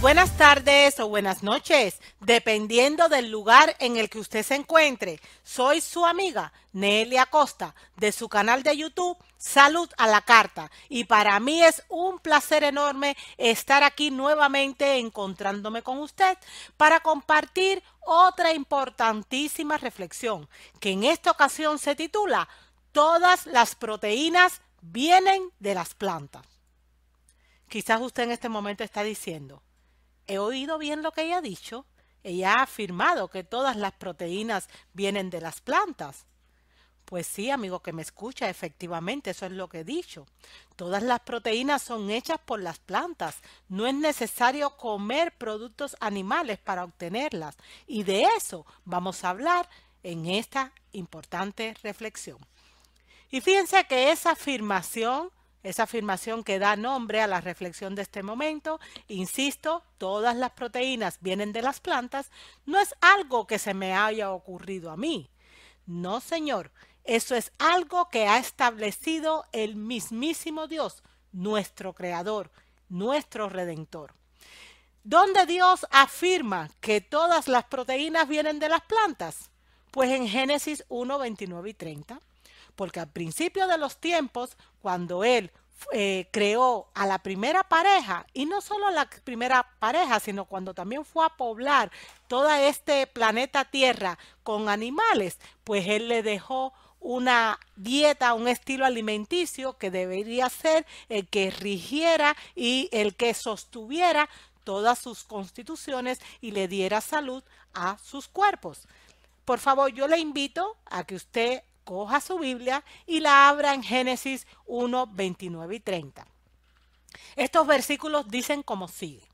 buenas tardes o buenas noches, dependiendo del lugar en el que usted se encuentre. Soy su amiga Nelia Costa de su canal de YouTube Salud a la Carta y para mí es un placer enorme estar aquí nuevamente encontrándome con usted para compartir otra importantísima reflexión que en esta ocasión se titula Todas las proteínas vienen de las plantas. Quizás usted en este momento está diciendo, he oído bien lo que ella ha dicho, ella ha afirmado que todas las proteínas vienen de las plantas. Pues sí, amigo que me escucha, efectivamente, eso es lo que he dicho. Todas las proteínas son hechas por las plantas. No es necesario comer productos animales para obtenerlas. Y de eso vamos a hablar en esta importante reflexión. Y fíjense que esa afirmación esa afirmación que da nombre a la reflexión de este momento, insisto, todas las proteínas vienen de las plantas, no es algo que se me haya ocurrido a mí. No, señor, eso es algo que ha establecido el mismísimo Dios, nuestro Creador, nuestro Redentor. ¿Dónde Dios afirma que todas las proteínas vienen de las plantas? Pues en Génesis 1, 29 y 30 porque al principio de los tiempos cuando él eh, creó a la primera pareja, y no solo la primera pareja, sino cuando también fue a poblar todo este planeta Tierra con animales, pues él le dejó una dieta, un estilo alimenticio que debería ser el que rigiera y el que sostuviera todas sus constituciones y le diera salud a sus cuerpos. Por favor, yo le invito a que usted coja su Biblia y la abra en Génesis 1, 29 y 30. Estos versículos dicen como sigue.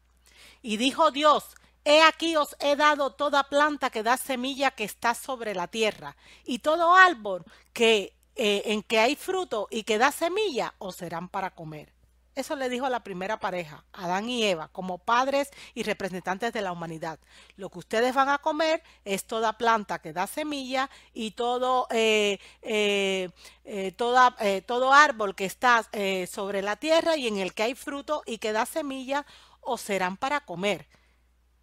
Y dijo Dios, He aquí os he dado toda planta que da semilla que está sobre la tierra, y todo árbol que eh, en que hay fruto y que da semilla os serán para comer. Eso le dijo a la primera pareja, Adán y Eva, como padres y representantes de la humanidad. Lo que ustedes van a comer es toda planta que da semilla y todo, eh, eh, eh, todo árbol que está sobre la tierra y en el que hay fruto y que da semilla o serán para comer.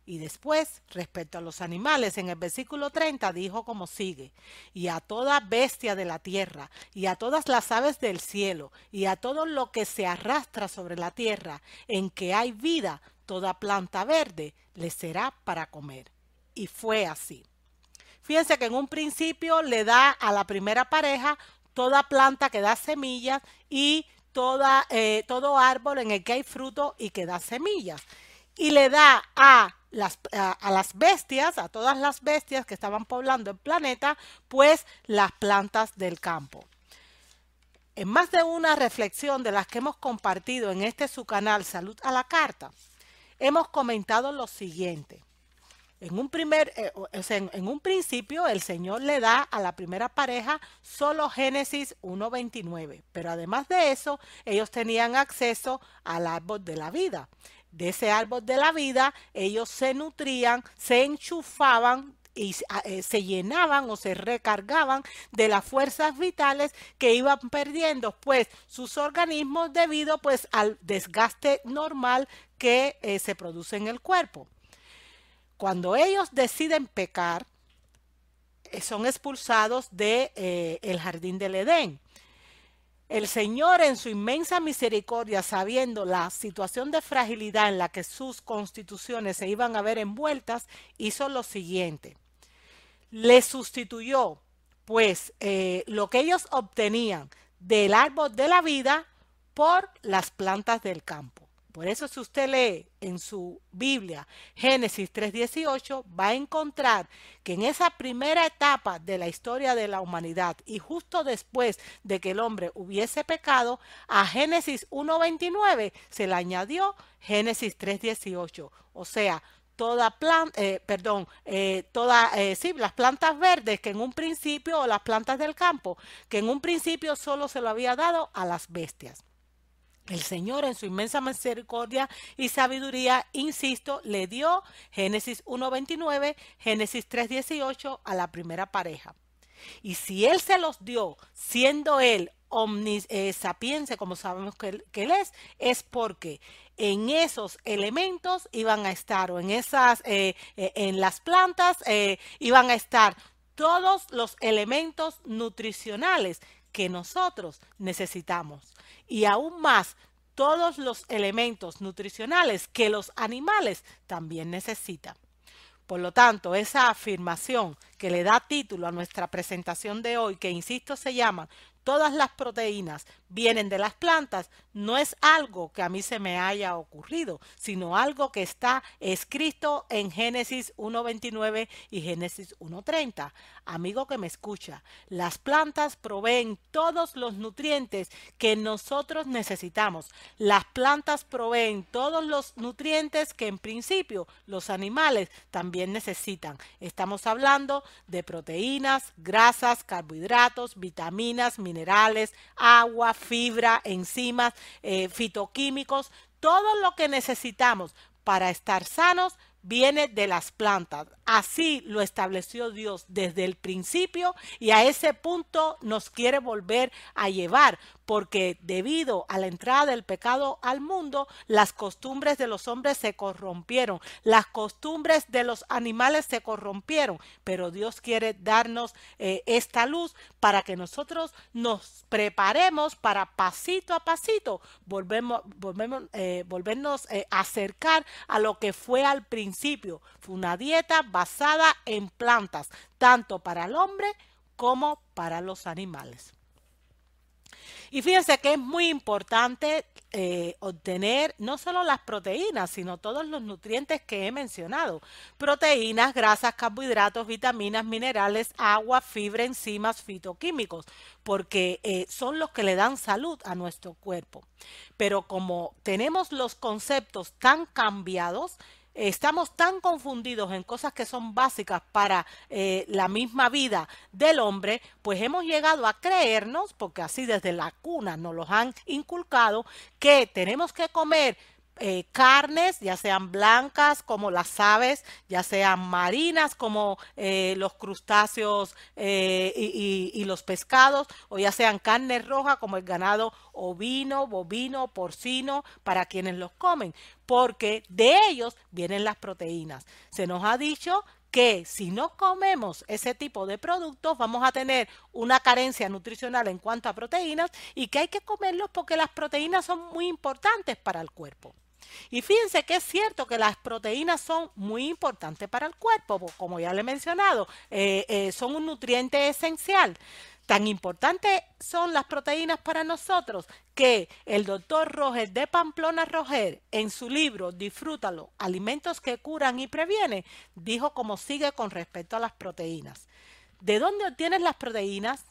Y después, respecto a los animales, en el versículo 30 dijo como sigue, y a toda bestia de la tierra, y a todas las aves del cielo, y a todo lo que se arrastra sobre la tierra, en que hay vida, toda planta verde le será para comer. Y fue así. Fíjense que en un principio le da a la primera pareja toda planta que da semillas y toda, eh, todo árbol en el que hay fruto y que da semillas. Y le da a eh, a, las bestias, a todas las bestias que estaban poblando el planeta, pues las plantas del campo. En más de una reflexión de las que hemos compartido en este su canal Salud a la Carta, hemos comentado lo siguiente. En un, primer, eh, en, en un principio el Señor le da a la primera pareja solo Génesis 1.29, pero además de eso ellos tenían acceso al árbol de la vida de ese árbol de la vida, ellos se nutrían, se enchufaban y ah, eh, se llenaban o se recargaban de las fuerzas vitales que iban perdiendo pues sus organismos debido pues al desgaste normal que eh, se produce en el cuerpo. Cuando ellos deciden pecar, eh, son expulsados del de, el jardín del Edén. El Señor en su inmensa misericordia, sabiendo la situación de fragilidad en la que sus constituciones se iban a ver envueltas, hizo lo siguiente. Le sustituyó, pues, eh, lo que ellos obtenían del árbol de la vida por las plantas del campo. Por eso si usted lee en su Biblia Génesis 3.18, va a encontrar que en esa primera etapa de la historia de la humanidad y justo después de que el hombre hubiese pecado, a Génesis 1.29 se le añadió Génesis 3.18. O sea, toda planta, eh, perdón, eh, eh, las plantas verdes que en un principio, o las plantas del campo, que en un principio solo se lo había dado a las bestias. El Señor en su inmensa misericordia y sabiduría, insisto, le dio Génesis 1.29, Génesis 3.18 a la primera pareja. Y si Él se los dio, siendo Él omnisapiense, eh, como sabemos que él, es, es porque en esos elementos iban a estar, o en esas, eh, eh, en las plantas, iban a estar todos los elementos nutricionales que nosotros necesitamos. Y aún más, todos los elementos nutricionales que los animales también necesitan. Por lo tanto, esa afirmación que le da título a nuestra presentación de hoy, que insisto se llama todas las proteínas vienen de las plantas, no es algo que a mí se me haya ocurrido, sino algo que está escrito en Génesis 1.29 y Génesis 1.30. Amigo que me escucha, las plantas proveen todos los nutrientes que nosotros necesitamos. Las plantas proveen todos los nutrientes que en principio los animales también necesitan. Estamos hablando de proteínas, grasas, carbohidratos, vitaminas, minerales, minerales, agua, fibra, enzimas, eh, fitoquímicos, todo lo que necesitamos para estar sanos, viene de las plantas. Así lo estableció Dios desde el principio y a ese punto nos quiere volver a llevar, porque debido a la entrada del pecado al mundo, las costumbres de los hombres se corrompieron, las costumbres de los animales se corrompieron, pero Dios quiere darnos eh, esta luz para que nosotros nos preparemos para pasito a pasito volvemos, volvemos eh, volvernos a eh, acercar a lo que fue al principio fue una dieta basada en plantas, tanto para el hombre como para los animales. Y fíjense que es muy importante eh, obtener no solo las proteínas, sino todos los nutrientes que he mencionado. Proteínas, grasas, carbohidratos, vitaminas, minerales, agua, fibra, enzimas, fitoquímicos, porque eh, son los que le dan salud a nuestro cuerpo. Pero como tenemos los conceptos tan cambiados, Estamos tan confundidos en cosas que son básicas para eh, la misma vida del hombre, pues hemos llegado a creernos, porque así desde la cuna nos los han inculcado, que tenemos que comer eh, carnes, ya sean blancas como las aves, ya sean marinas como eh, los crustáceos eh, y, los pescados, o ya sean carnes rojas como el ganado ovino, bovino, porcino, para quienes los comen, porque de ellos vienen las proteínas. Se nos ha dicho que si no comemos ese tipo de productos vamos a tener una carencia nutricional en cuanto a proteínas y que hay que comerlos porque las proteínas son muy importantes para el cuerpo. Y fíjense que es cierto que las proteínas son muy importantes para el cuerpo, como ya le he mencionado, eh, eh, son un nutriente esencial. Tan importantes son las proteínas para nosotros que el doctor Roger de Pamplona Roger, en su libro Disfrútalo, alimentos que curan y previenen, dijo como sigue con respecto a las proteínas. ¿De dónde obtienes las proteínas?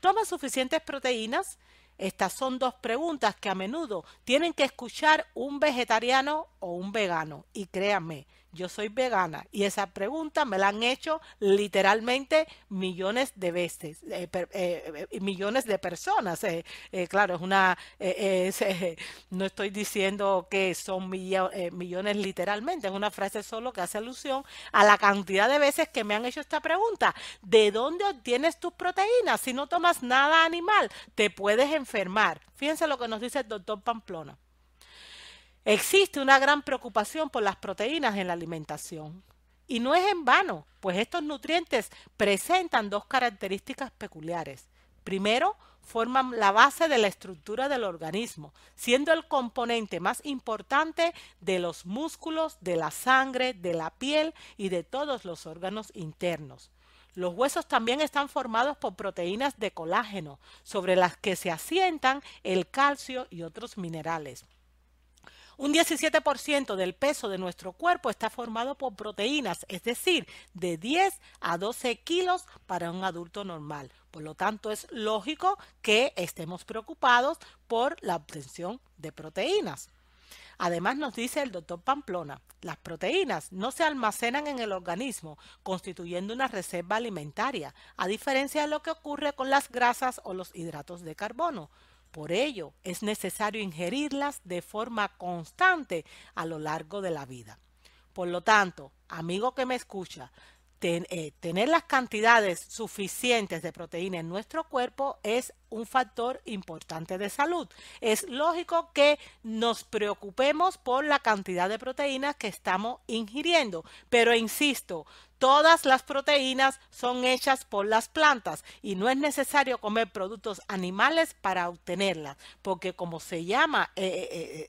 Toma suficientes proteínas, estas son dos preguntas que a menudo tienen que escuchar un vegetariano o un vegano. Y créanme yo soy vegana? Y esa pregunta me la han hecho literalmente millones de veces, eh, eh, eh, millones de personas. claro, es una, no estoy diciendo que son millones literalmente, es una frase solo que hace alusión a la cantidad de veces que me han hecho esta pregunta. ¿De dónde obtienes tus proteínas? Si no tomas nada animal, te puedes enfermar. Fíjense lo que nos dice el doctor Pamplona. Existe una gran preocupación por las proteínas en la alimentación. Y no es en vano, pues estos nutrientes presentan dos características peculiares. Primero, forman la base de la estructura del organismo, siendo el componente más importante de los músculos, de la sangre, de la piel y de todos los órganos internos. Los huesos también están formados por proteínas de colágeno, sobre las que se asientan el calcio y otros minerales. Un 17% del peso de nuestro cuerpo está formado por proteínas, es decir, de 10 a 12 kilos para un adulto normal. Por lo tanto, es lógico que estemos preocupados por la obtención de proteínas. Además, nos dice el doctor Pamplona, las proteínas no se almacenan en el organismo, constituyendo una reserva alimentaria, a diferencia de lo que ocurre con las grasas o los hidratos de carbono. Por ello, es necesario ingerirlas de forma constante a lo largo de la vida. Por lo tanto, amigo que me escucha, eh, tener las cantidades suficientes de proteína en nuestro cuerpo es un factor importante de salud. Es lógico que nos preocupemos por la cantidad de proteínas que estamos ingiriendo, pero insisto, todas las proteínas son hechas por las plantas y no es necesario comer productos animales para obtenerlas, porque como se llama eh,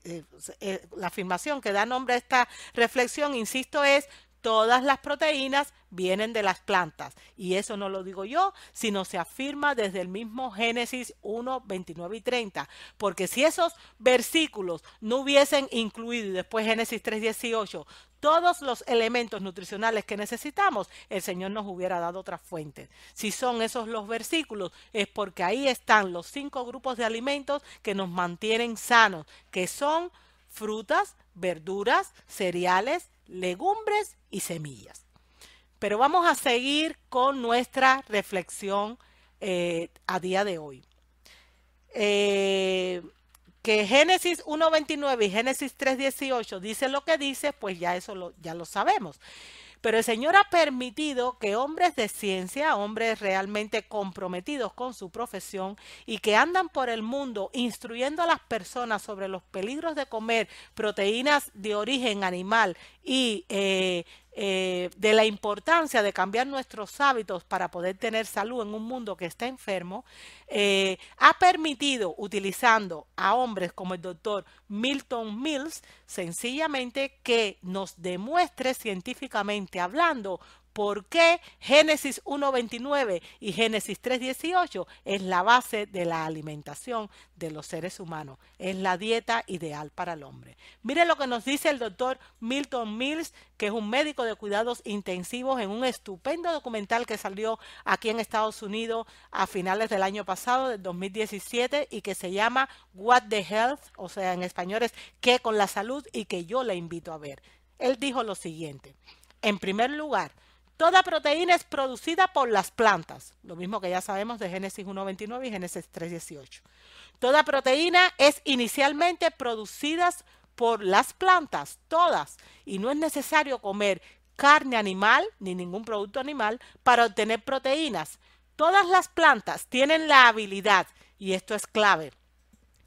eh, la afirmación que da nombre a esta reflexión, insisto, es Todas las proteínas vienen de las plantas y eso no lo digo yo, sino se afirma desde el mismo Génesis 1, 29 y 30, porque si esos versículos no hubiesen incluido y después Génesis 3, 18, todos los elementos nutricionales que necesitamos, el Señor nos hubiera dado otras fuentes. Si son esos los versículos, es porque ahí están los cinco grupos de alimentos que nos mantienen sanos, que son frutas, verduras, cereales, legumbres y semillas. Pero vamos a seguir con nuestra reflexión eh, a día de hoy. Eh, que Génesis 1.29 y Génesis 3.18 dice lo que dice, pues ya eso ya lo sabemos. Pero el Señor ha permitido que hombres de ciencia, hombres realmente comprometidos con su profesión y que andan por el mundo instruyendo a las personas sobre los peligros de comer proteínas de origen animal y eh, eh, de la importancia de cambiar nuestros hábitos para poder tener salud en un mundo que está enfermo, eh, ha permitido, utilizando a hombres como el doctor Milton Mills, sencillamente que nos demuestre científicamente hablando por qué Génesis 1.29 y Génesis 3.18 es la base de la alimentación de los seres humanos, es la dieta ideal para el hombre. Mire lo que nos dice el doctor Milton Mills, que es un médico de cuidados intensivos en un estupendo documental que salió aquí en Estados Unidos a finales del año pasado, del 2017, y que se llama What the Health, o sea, en español es ¿Qué con la salud? y que yo le invito a ver. Él dijo lo siguiente. En primer lugar, Toda proteína es producida por las plantas, lo mismo que ya sabemos de Génesis 1.29 y Génesis 3.18. Toda proteína es inicialmente producida por las plantas, todas, y no es necesario comer carne animal ni ningún producto animal para obtener proteínas. Todas las plantas tienen la habilidad, y esto es clave,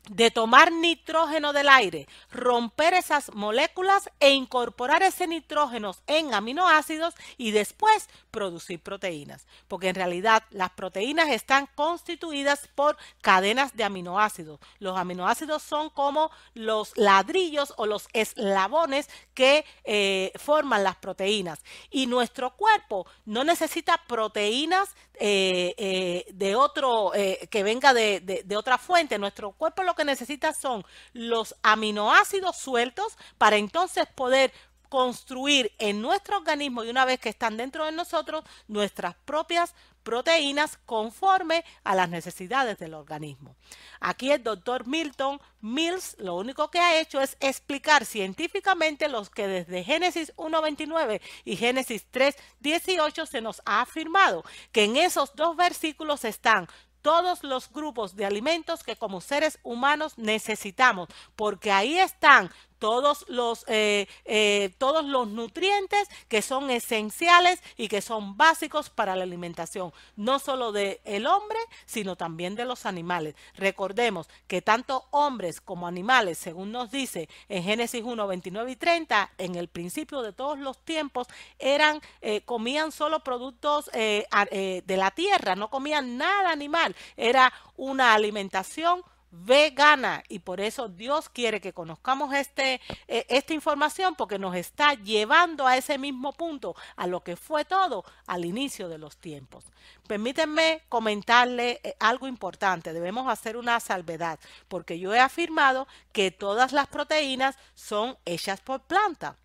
de tomar nitrógeno del aire, romper esas moléculas e incorporar ese nitrógeno en aminoácidos y después producir proteínas. Porque en realidad las proteínas están constituidas por cadenas de aminoácidos. Los aminoácidos son como los ladrillos o los eslabones que eh, forman las proteínas. Y nuestro cuerpo no necesita proteínas eh, eh, de otro, que venga de, de otra fuente. Nuestro cuerpo lo que necesita son los aminoácidos sueltos para entonces poder construir en nuestro organismo y una vez que están dentro de nosotros nuestras propias proteínas conforme a las necesidades del organismo. Aquí el doctor Milton Mills lo único que ha hecho es explicar científicamente los que desde Génesis 1.29 y Génesis 3.18 se nos ha afirmado, que en esos dos versículos están todos los grupos de alimentos que como seres humanos necesitamos, porque ahí están todos los, eh, eh, todos los nutrientes que son esenciales y que son básicos para la alimentación, no solo del el hombre, sino también de los animales. Recordemos que tanto hombres como animales, según nos dice en Génesis 1, 29 y 30, en el principio de todos los tiempos, eran, eh, comían solo productos de la tierra, no comían nada animal, era una alimentación vegana. Y por eso Dios quiere que conozcamos este, eh, esta información porque nos está llevando a ese mismo punto, a lo que fue todo al inicio de los tiempos. Permítanme comentarle eh, algo importante. Debemos hacer una salvedad porque yo he afirmado que todas las proteínas son hechas por planta.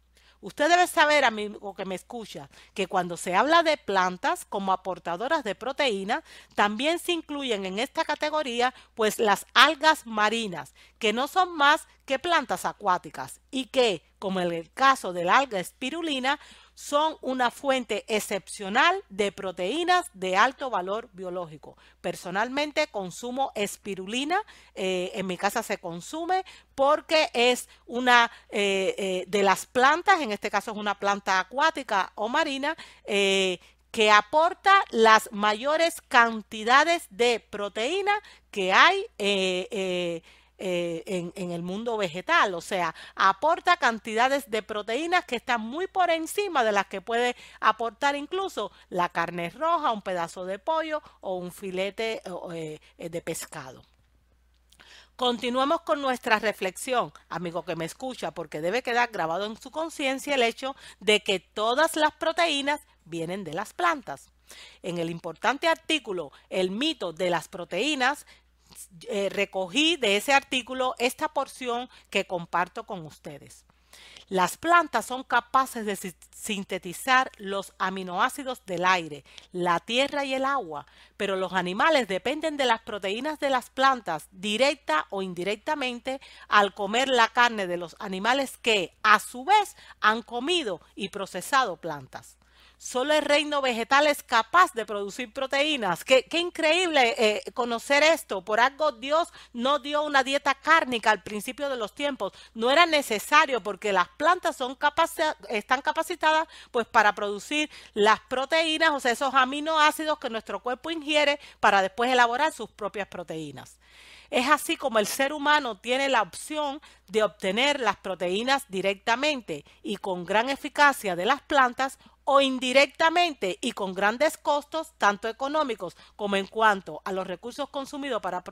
Usted debe saber, amigo que me escucha, que cuando se habla de plantas como aportadoras de proteína, también se incluyen en esta categoría pues las algas marinas, que no son más que plantas acuáticas y que, como en el caso del alga espirulina, son una fuente excepcional de proteínas de alto valor biológico. Personalmente consumo espirulina, eh, en mi casa se consume porque es una eh, eh, de las plantas, en este caso es una planta acuática o marina, que aporta las mayores cantidades de proteína que hay eh, en, el mundo vegetal, o sea, aporta cantidades de proteínas que están muy por encima de las que puede aportar incluso la carne roja, un pedazo de pollo o un filete eh, eh, de pescado. Continuamos con nuestra reflexión, amigo que me escucha, porque debe quedar grabado en su conciencia el hecho de que todas las proteínas vienen de las plantas. En el importante artículo El mito de las proteínas eh, recogí de ese artículo esta porción que comparto con ustedes. Las plantas son capaces de sintetizar los aminoácidos del aire, la tierra y el agua, pero los animales dependen de las proteínas de las plantas directa o indirectamente al comer la carne de los animales que, a su vez, han comido y procesado plantas solo el reino vegetal es capaz de producir proteínas. Qué, increíble eh, conocer esto. Por algo Dios no dio una dieta cárnica al principio de los tiempos. No era necesario porque las plantas están capacitadas pues, para producir las proteínas, o sea, esos aminoácidos que nuestro cuerpo ingiere para después elaborar sus propias proteínas. Es así como el ser humano tiene la opción de obtener las proteínas directamente y con gran eficacia de las plantas o indirectamente y con grandes costos, tanto económicos como en cuanto a los recursos consumidos para,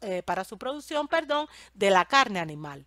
eh, para su producción perdón, de la carne animal.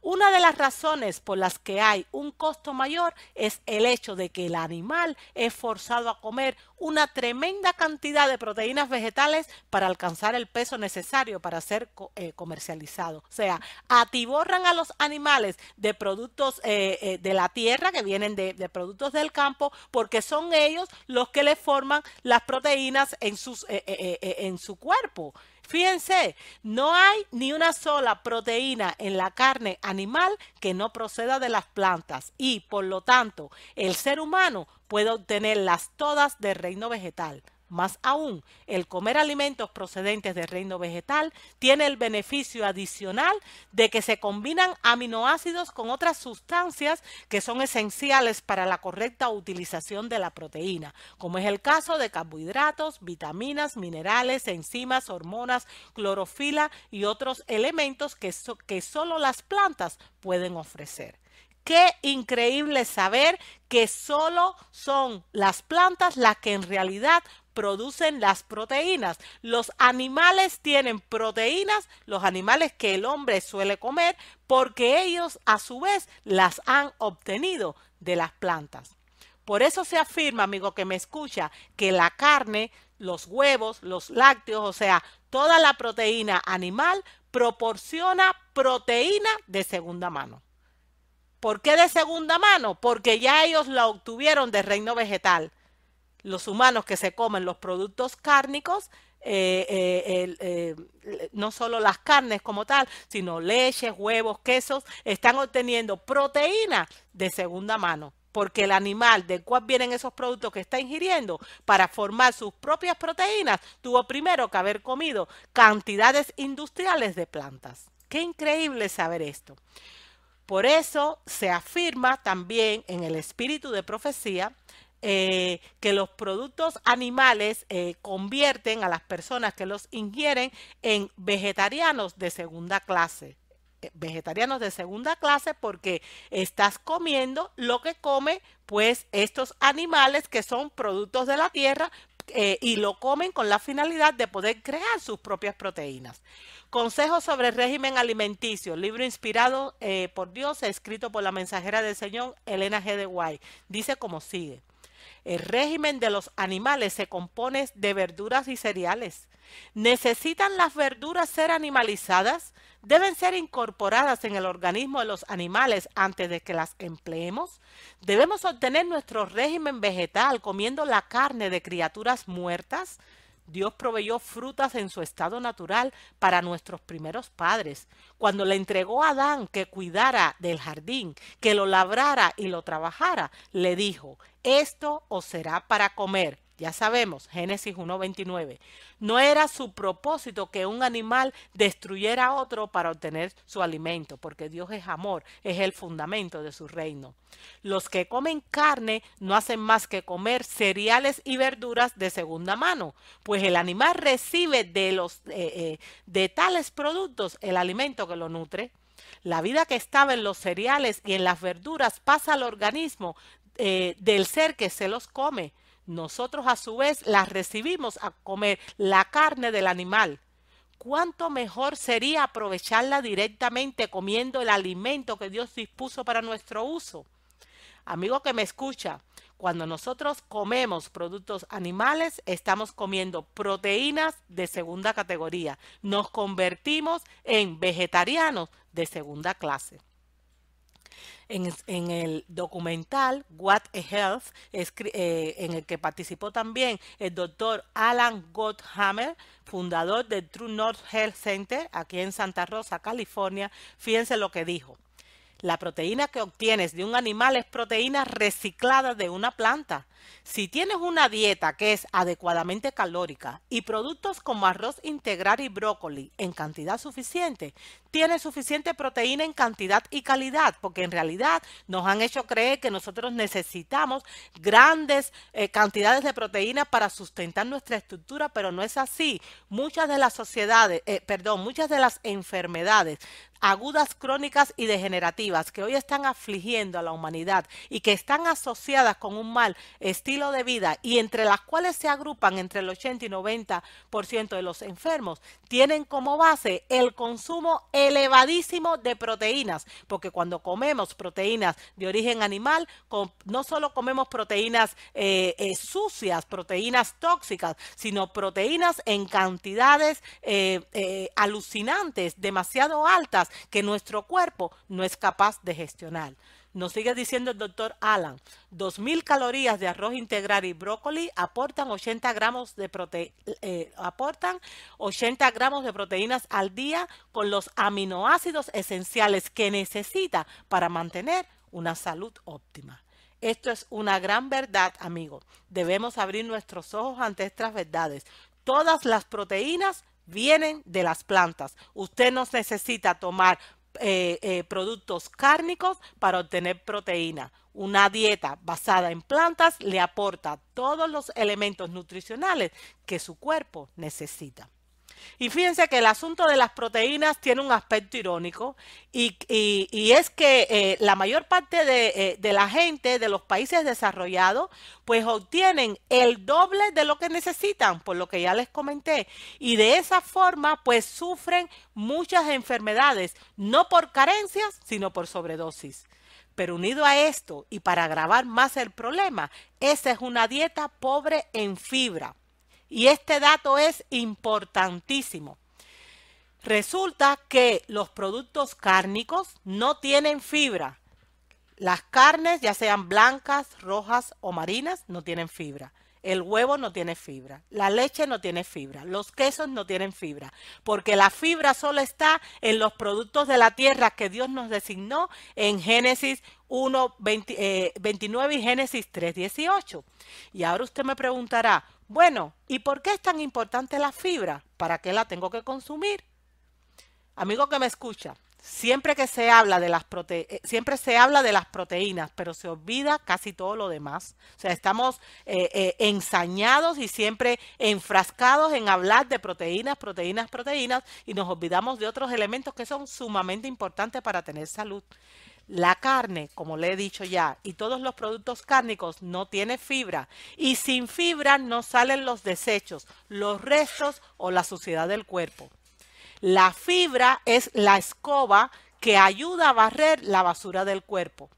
Una de las razones por las que hay un costo mayor es el hecho de que el animal es forzado a comer una tremenda cantidad de proteínas vegetales para alcanzar el peso necesario para ser eh, comercializado. O sea, atiborran a los animales de productos eh, eh, de la tierra que vienen de, productos del campo porque son ellos los que le forman las proteínas en, sus, en su cuerpo. Fíjense, no hay ni una sola proteína en la carne animal que no proceda de las plantas y, por lo tanto, el ser humano puede obtenerlas todas del reino vegetal. Más aún, el comer alimentos procedentes del reino vegetal tiene el beneficio adicional de que se combinan aminoácidos con otras sustancias que son esenciales para la correcta utilización de la proteína, como es el caso de carbohidratos, vitaminas, minerales, enzimas, hormonas, clorofila y otros elementos que, que solo las plantas pueden ofrecer. Qué increíble saber que solo son las plantas las que en realidad producen las proteínas. Los animales tienen proteínas, los animales que el hombre suele comer, porque ellos a su vez las han obtenido de las plantas. Por eso se afirma, amigo que me escucha, que la carne, los huevos, los lácteos, o sea, toda la proteína animal proporciona proteína de segunda mano. ¿Por qué de segunda mano? Porque ya ellos la obtuvieron del reino vegetal los humanos que se comen los productos cárnicos, eh, eh, eh, no solo las carnes como tal, sino leches, huevos, quesos, están obteniendo proteína de segunda mano porque el animal del cual vienen esos productos que está ingiriendo para formar sus propias proteínas tuvo primero que haber comido cantidades industriales de plantas. Qué increíble saber esto. Por eso se afirma también en el espíritu de profecía eh, que los productos animales eh, convierten a las personas que los ingieren en vegetarianos de segunda clase. Eh, vegetarianos de segunda clase porque estás comiendo lo que come pues estos animales que son productos de la tierra y lo comen con la finalidad de poder crear sus propias proteínas. Consejos sobre régimen alimenticio, libro inspirado por Dios, escrito por la mensajera del Señor Elena G. de White. Dice como sigue. El régimen de los animales se compone de verduras y cereales. ¿Necesitan las verduras ser animalizadas? ¿Deben ser incorporadas en el organismo de los animales antes de que las empleemos? ¿Debemos obtener nuestro régimen vegetal comiendo la carne de criaturas muertas? Dios proveyó frutas en su estado natural para nuestros primeros padres, cuando le entregó a Adán que cuidara del jardín, que lo labrara y lo trabajara, le dijo, esto os será para comer ya sabemos, Génesis 1.29. No era su propósito que un animal destruyera a otro para obtener su alimento, porque Dios es amor, es el fundamento de su reino. Los que comen carne no hacen más que comer cereales y verduras de segunda mano, pues el animal recibe de, los, eh, eh, de tales productos el alimento que lo nutre. La vida que estaba en los cereales y en las verduras pasa al organismo eh, del ser que se los come nosotros a su vez las recibimos a comer la carne del animal. ¿Cuánto mejor sería aprovecharla directamente comiendo el alimento que Dios dispuso para nuestro uso? Amigo que me escucha, cuando nosotros comemos productos animales, estamos comiendo proteínas de segunda categoría. Nos convertimos en vegetarianos de segunda clase. En, el documental What a Health, eh, en el que participó también el doctor Alan Gotthammer, fundador del True North Health Center, aquí en Santa Rosa, California, fíjense lo que dijo. La proteína que obtienes de un animal es proteína reciclada de una planta. Si tienes una dieta que es adecuadamente calórica y productos como arroz integral y brócoli en cantidad suficiente, tienes suficiente proteína en cantidad y calidad, porque en realidad nos han hecho creer que nosotros necesitamos grandes eh, cantidades de proteína para sustentar nuestra estructura, pero no es así. Muchas de las sociedades, eh, perdón, muchas de las enfermedades agudas crónicas y degenerativas que hoy están afligiendo a la humanidad y que están asociadas con un mal estilo de vida y entre las cuales se agrupan entre el 80 y 90% de los enfermos, tienen como base el consumo elevadísimo de proteínas, porque cuando comemos proteínas de origen animal, no solo comemos proteínas eh, eh, sucias, proteínas tóxicas, sino proteínas en cantidades eh, alucinantes, demasiado altas que nuestro cuerpo no es capaz de gestionar. Nos sigue diciendo el doctor Alan, 2.000 calorías de arroz integral y brócoli aportan 80 gramos de, eh, aportan 80 gramos de proteínas al día con los aminoácidos esenciales que necesita para mantener una salud óptima. Esto es una gran verdad, amigo. Debemos abrir nuestros ojos ante estas verdades. Todas las proteínas vienen de las plantas. Usted no necesita tomar eh, eh, productos cárnicos para obtener proteína. Una dieta basada en plantas le aporta todos los elementos nutricionales que su cuerpo necesita. Y fíjense que el asunto de las proteínas tiene un aspecto irónico y, es que eh, la mayor parte de, eh, de, la gente de los países desarrollados pues obtienen el doble de lo que necesitan, por lo que ya les comenté. Y de esa forma pues sufren muchas enfermedades, no por carencias, sino por sobredosis. Pero unido a esto y para agravar más el problema, esa es una dieta pobre en fibra. Y este dato es importantísimo. Resulta que los productos cárnicos no tienen fibra. Las carnes, ya sean blancas, rojas o marinas, no tienen fibra. El huevo no tiene fibra, la leche no tiene fibra, los quesos no tienen fibra, porque la fibra solo está en los productos de la tierra que Dios nos designó en Génesis 1, 29 eh, y Génesis 3, 18. Y ahora usted me preguntará, bueno, ¿y por qué es tan importante la fibra? ¿Para qué la tengo que consumir? Amigo que me escucha, siempre que se habla de las eh, siempre se habla de las proteínas, pero se olvida casi todo lo demás. O sea, estamos eh, eh, ensañados y siempre enfrascados en hablar de proteínas, proteínas, proteínas y nos olvidamos de otros elementos que son sumamente importantes para tener salud. La carne, como le he dicho ya, y todos los productos cárnicos no tiene fibra y sin fibra no salen los desechos, los restos o la suciedad del cuerpo. La fibra es la escoba que ayuda a barrer la basura del cuerpo.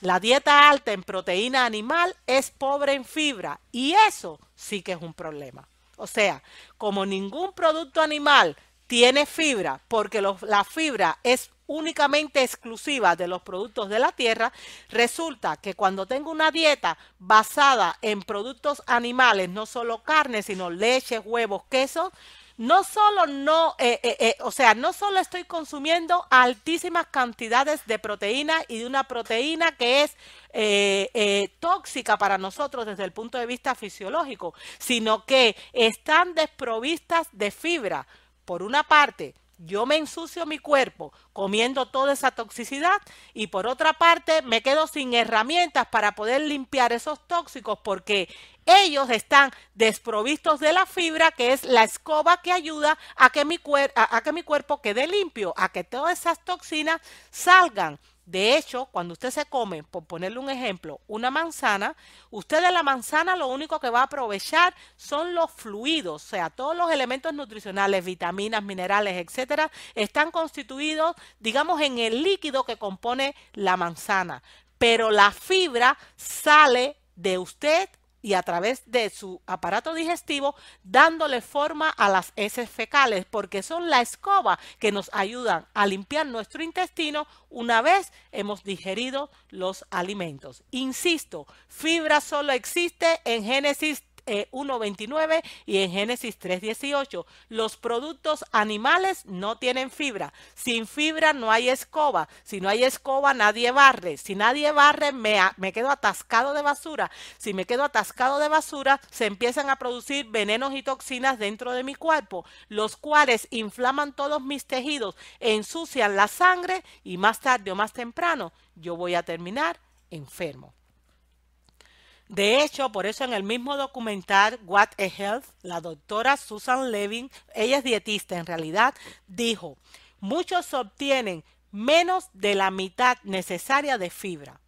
La dieta alta en proteína animal es pobre en fibra y eso sí que es un problema. O sea, como ningún producto animal tiene fibra, porque la fibra es únicamente exclusiva de los productos de la tierra, resulta que cuando tengo una dieta basada en productos animales, no solo carne, sino leche, huevos, quesos, no solo no, eh, eh, eh, o sea, no solo estoy consumiendo altísimas cantidades de proteína y de una proteína que es tóxica para nosotros desde el punto de vista fisiológico, sino que están desprovistas de fibra, por una parte, yo me ensucio mi cuerpo comiendo toda esa toxicidad y por otra parte me quedo sin herramientas para poder limpiar esos tóxicos porque ellos están desprovistos de la fibra que es la escoba que ayuda a que mi, a que mi cuerpo quede limpio, a que todas esas toxinas salgan de hecho, cuando usted se come, por ponerle un ejemplo, una manzana, usted de la manzana lo único que va a aprovechar son los fluidos, o sea, todos los elementos nutricionales, vitaminas, minerales, etcétera, están constituidos, digamos, en el líquido que compone la manzana. Pero la fibra sale de usted y a través de su aparato digestivo dándole forma a las heces fecales porque son la escoba que nos ayudan a limpiar nuestro intestino una vez hemos digerido los alimentos. Insisto, fibra solo existe en Génesis 1.29 y en Génesis 3.18. Los productos animales no tienen fibra. Sin fibra no hay escoba. Si no hay escoba, nadie barre. Si nadie barre, me, me quedo atascado de basura. Si me quedo atascado de basura, se empiezan a producir venenos y toxinas dentro de mi cuerpo, los cuales inflaman todos mis tejidos, ensucian la sangre y más tarde o más temprano yo voy a terminar enfermo. De hecho, por eso en el mismo documental What a Health, la doctora Susan Levin, ella es dietista en realidad, dijo, muchos obtienen menos de la mitad necesaria de fibra.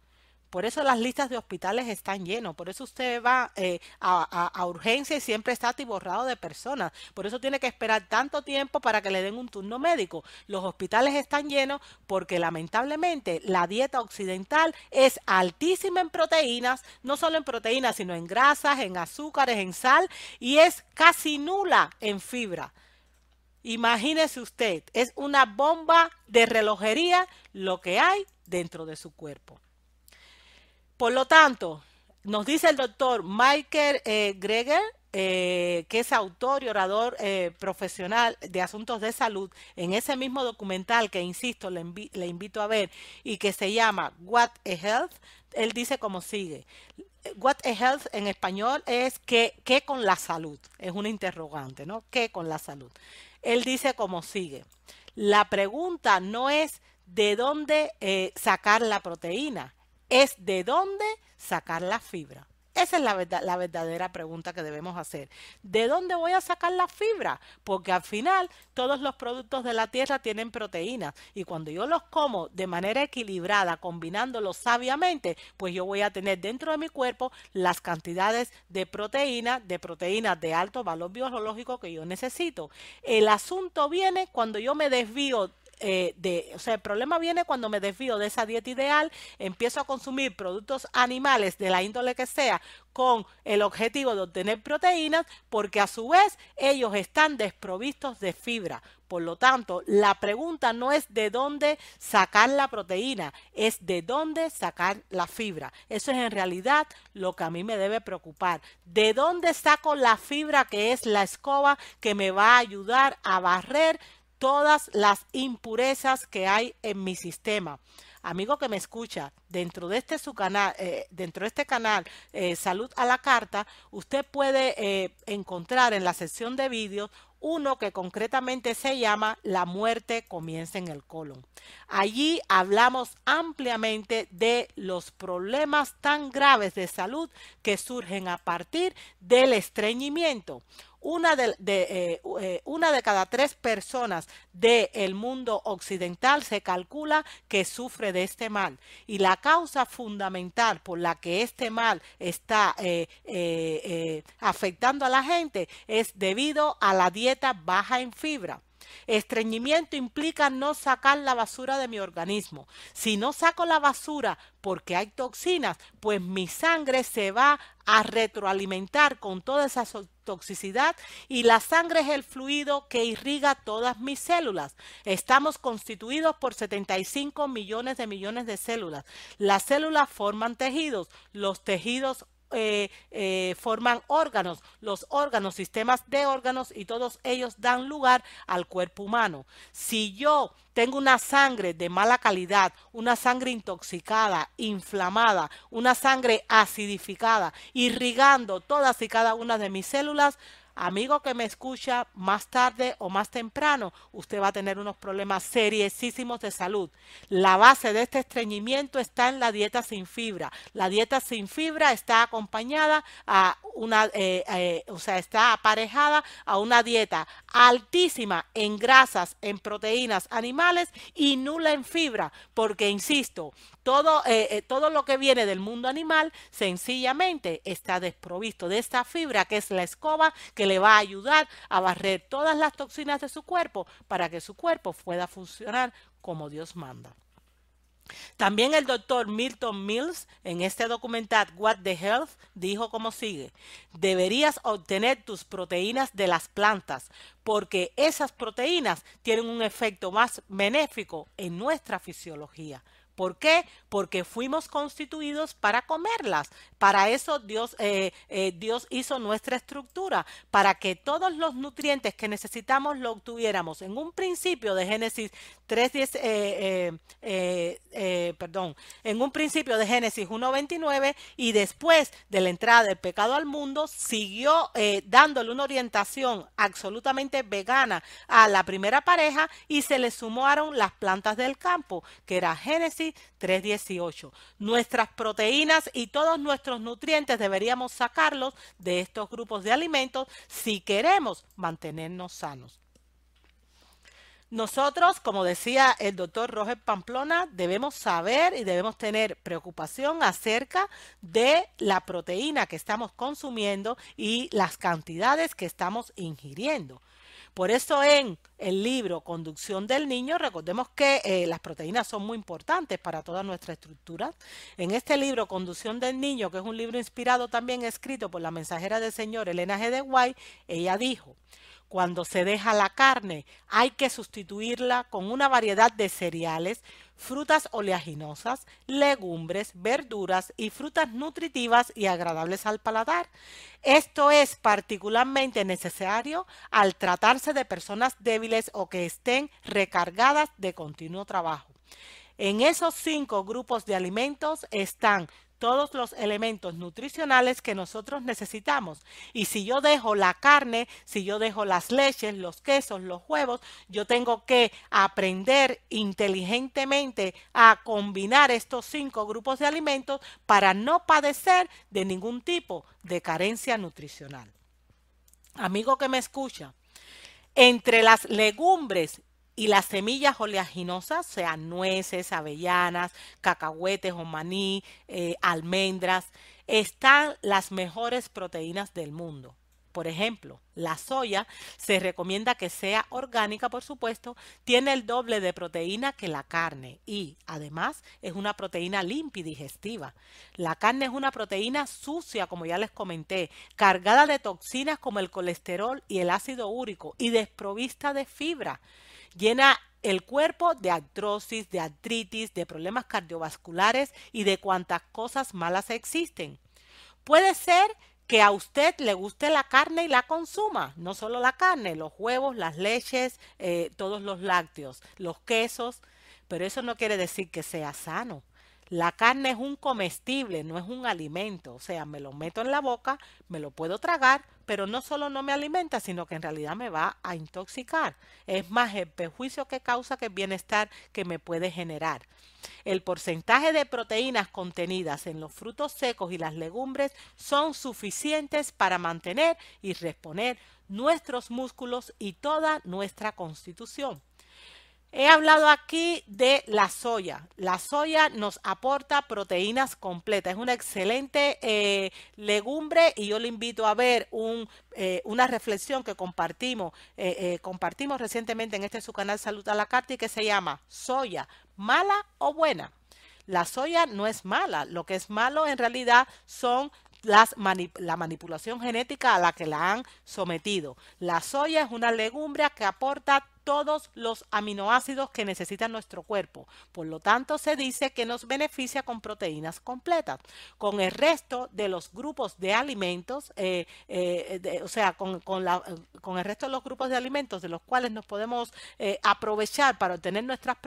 Por eso las listas de hospitales están llenos, por eso usted va eh, a, a, urgencia y siempre está atiborrado de personas, por eso tiene que esperar tanto tiempo para que le den un turno médico. Los hospitales están llenos porque lamentablemente la dieta occidental es altísima en proteínas, no solo en proteínas, sino en grasas, en azúcares, en sal y es casi nula en fibra. Imagínese usted, es una bomba de relojería lo que hay dentro de su cuerpo. Por lo tanto, nos dice el doctor Michael eh, Greger, eh, que es autor y orador eh, profesional de asuntos de salud, en ese mismo documental que, insisto, le, invito a ver y que se llama What a Health, él dice como sigue. What a health en español es qué, con la salud, es una interrogante, ¿no? ¿Qué con la salud? Él dice como sigue. La pregunta no es de dónde sacar la proteína, es de dónde sacar la fibra. Esa es la, verdadera pregunta que debemos hacer. ¿De dónde voy a sacar la fibra? Porque al final todos los productos de la tierra tienen proteínas y cuando yo los como de manera equilibrada, combinándolos sabiamente, pues yo voy a tener dentro de mi cuerpo las cantidades de proteínas, de proteínas de alto valor biológico que yo necesito. El asunto viene cuando yo me desvío eh, de, o sea, el problema viene cuando me desvío de esa dieta ideal, empiezo a consumir productos animales de la índole que sea con el objetivo de obtener proteínas, porque a su vez ellos están desprovistos de fibra. Por lo tanto, la pregunta no es de dónde sacar la proteína, es de dónde sacar la fibra. Eso es en realidad lo que a mí me debe preocupar. ¿De dónde saco la fibra que es la escoba que me va a ayudar a barrer todas las impurezas que hay en mi sistema. Amigo que me escucha, dentro de este su canal, eh, dentro de este canal eh, Salud a la Carta, usted puede eh, encontrar en la sección de vídeos uno que concretamente se llama La muerte comienza en el colon. Allí hablamos ampliamente de los problemas tan graves de salud que surgen a partir del estreñimiento una de, eh, eh, una de cada tres personas del mundo occidental se calcula que sufre de este mal. Y la causa fundamental por la que este mal está eh, afectando a la gente es debido a la dieta baja en fibra. Estreñimiento implica no sacar la basura de mi organismo. Si no saco la basura porque hay toxinas, pues mi sangre se va a retroalimentar con toda esa toxicidad y la sangre es el fluido que irriga todas mis células. Estamos constituidos por 75 millones de millones de células. Las células forman tejidos, los tejidos eh, eh, forman órganos, los órganos, sistemas de órganos y todos ellos dan lugar al cuerpo humano. Si yo tengo una sangre de mala calidad, una sangre intoxicada, inflamada, una sangre acidificada, irrigando todas y cada una de mis células, Amigo que me escucha más tarde o más temprano, usted va a tener unos problemas seriosísimos de salud. La base de este estreñimiento está en la dieta sin fibra. La dieta sin fibra está acompañada a una, eh, eh, o sea, está aparejada a una dieta altísima en grasas, en proteínas animales y nula en fibra, porque insisto, todo, eh, todo lo que viene del mundo animal sencillamente está desprovisto de esta fibra que es la escoba que le va a ayudar a barrer todas las toxinas de su cuerpo para que su cuerpo pueda funcionar como Dios manda. También el doctor Milton Mills en este documental What the Health dijo como sigue, deberías obtener tus proteínas de las plantas porque esas proteínas tienen un efecto más benéfico en nuestra fisiología. ¿Por qué? Porque fuimos constituidos para comerlas. Para eso Dios, eh, eh, Dios hizo nuestra estructura, para que todos los nutrientes que necesitamos lo obtuviéramos. En un principio de Génesis eh, eh, eh, perdón, en un principio de Génesis 1.29 y después de la entrada del pecado al mundo, siguió dándole una orientación absolutamente vegana a la primera pareja y se le sumaron las plantas del campo, que era Génesis 3.18. Nuestras proteínas y todos nuestros nutrientes deberíamos sacarlos de estos grupos de alimentos si queremos mantenernos sanos. Nosotros, como decía el doctor Roger Pamplona, debemos saber y debemos tener preocupación acerca de la proteína que estamos consumiendo y las cantidades que estamos ingiriendo. Por eso en el libro Conducción del Niño, recordemos que eh, las proteínas son muy importantes para toda nuestra estructura. En este libro Conducción del Niño, que es un libro inspirado también escrito por la mensajera del Señor Elena G. de White, ella dijo, cuando se deja la carne, hay que sustituirla con una variedad de cereales, frutas oleaginosas, legumbres, verduras y frutas nutritivas y agradables al paladar. Esto es particularmente necesario al tratarse de personas débiles o que estén recargadas de continuo trabajo. En esos cinco grupos de alimentos están todos los elementos nutricionales que nosotros necesitamos. Y si yo dejo la carne, si yo dejo las leches, los quesos, los huevos, yo tengo que aprender inteligentemente a combinar estos cinco grupos de alimentos para no padecer de ningún tipo de carencia nutricional. Amigo que me escucha, entre las legumbres y las semillas oleaginosas, sean nueces, avellanas, cacahuetes o maní, eh, almendras, están las mejores proteínas del mundo. Por ejemplo, la soya se recomienda que sea orgánica, por supuesto, tiene el doble de proteína que la carne y además es una proteína limpia y digestiva. La carne es una proteína sucia, como ya les comenté, cargada de toxinas como el colesterol y el ácido úrico y desprovista de fibra llena el cuerpo de artrosis, de artritis, de problemas cardiovasculares y de cuantas cosas malas existen. Puede ser que a usted le guste la carne y la consuma, no solo la carne, los huevos, las leches, eh, todos los lácteos, los quesos, pero eso no quiere decir que sea sano. La carne es un comestible, no es un alimento. O sea, me lo meto en la boca, me lo puedo tragar, pero no solo no me alimenta, sino que en realidad me va a intoxicar. Es más el perjuicio que causa que el bienestar que me puede generar. El porcentaje de proteínas contenidas en los frutos secos y las legumbres son suficientes para mantener y reponer nuestros músculos y toda nuestra constitución. He hablado aquí de la soya. La soya nos aporta proteínas completas. Es una excelente eh, legumbre y yo le invito a ver eh, una reflexión que compartimos, eh, compartimos recientemente en este su canal Salud a la Carta y que se llama Soya, ¿mala o buena? La soya no es mala. Lo que es malo en realidad son las la manipulación genética a la que la han sometido. La soya es una legumbre que aporta todos los aminoácidos que necesita nuestro cuerpo. Por lo tanto, se dice que nos beneficia con proteínas completas. Con el resto de los grupos de alimentos, eh, eh, o sea, con, con, el resto de los grupos de alimentos de los cuales nos podemos eh, aprovechar para obtener nuestras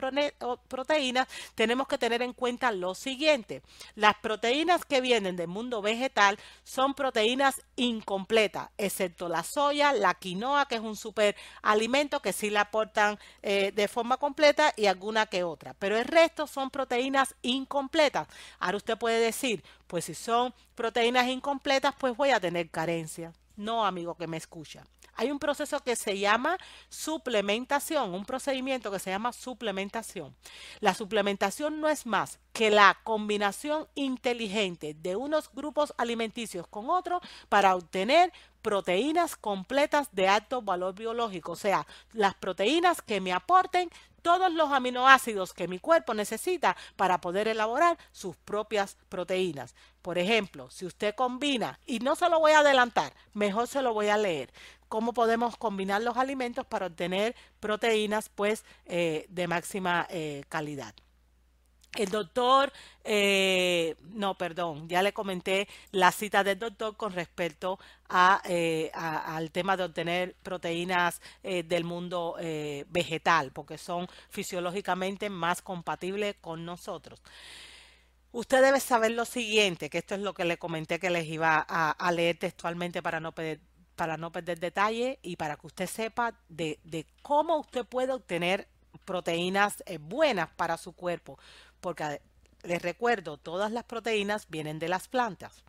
proteínas, tenemos que tener en cuenta lo siguiente. Las proteínas que vienen del mundo vegetal son proteínas incompletas, excepto la soya, la quinoa, que es un superalimento que sí la aportan eh, de forma completa y alguna que otra. Pero el resto son proteínas incompletas. Ahora usted puede decir, pues si son proteínas incompletas, pues voy a tener carencia. No, amigo que me escucha. Hay un proceso que se llama suplementación, un procedimiento que se llama suplementación. La suplementación no es más que la combinación inteligente de unos grupos alimenticios con otros para obtener proteínas completas de alto valor biológico, o sea, las proteínas que me aporten todos los aminoácidos que mi cuerpo necesita para poder elaborar sus propias proteínas. Por ejemplo, si usted combina, y no se lo voy a adelantar, mejor se lo voy a leer, cómo podemos combinar los alimentos para obtener proteínas pues eh, de máxima eh, calidad. El doctor, eh, no, perdón, ya le comenté la cita del doctor con respecto al tema de obtener proteínas del mundo vegetal, porque son fisiológicamente más compatibles con nosotros. Usted debe saber lo siguiente, que esto es lo que le comenté que les iba a, leer textualmente para no perder, para no perder detalle y para que usted sepa de, cómo usted puede obtener proteínas eh, buenas para su cuerpo. Porque les recuerdo, todas las proteínas vienen de las plantas.